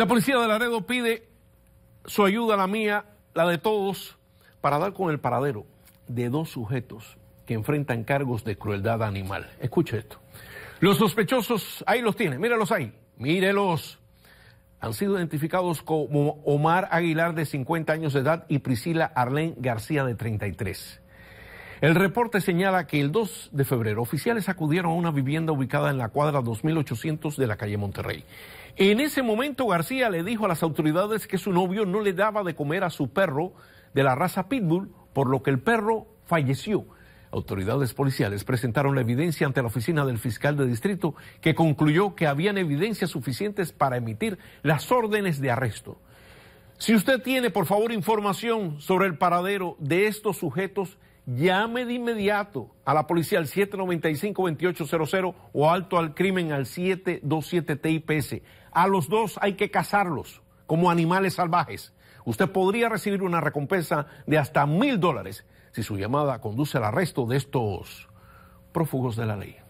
la policía de Laredo pide su ayuda, la mía, la de todos, para dar con el paradero de dos sujetos que enfrentan cargos de crueldad animal. Escuche esto. Los sospechosos, ahí los tiene, mírelos ahí, mírelos. Han sido identificados como Omar Aguilar de 50 años de edad y Priscila Arlén García de 33. El reporte señala que el 2 de febrero oficiales acudieron a una vivienda ubicada en la cuadra 2800 de la calle Monterrey. En ese momento García le dijo a las autoridades que su novio no le daba de comer a su perro de la raza Pitbull, por lo que el perro falleció. Autoridades policiales presentaron la evidencia ante la oficina del fiscal de distrito, que concluyó que habían evidencias suficientes para emitir las órdenes de arresto. Si usted tiene, por favor, información sobre el paradero de estos sujetos, llame de inmediato a la policía al 795-2800 o alto al crimen al 727-TIPS. A los dos hay que cazarlos como animales salvajes. Usted podría recibir una recompensa de hasta mil dólares si su llamada conduce al arresto de estos prófugos de la ley.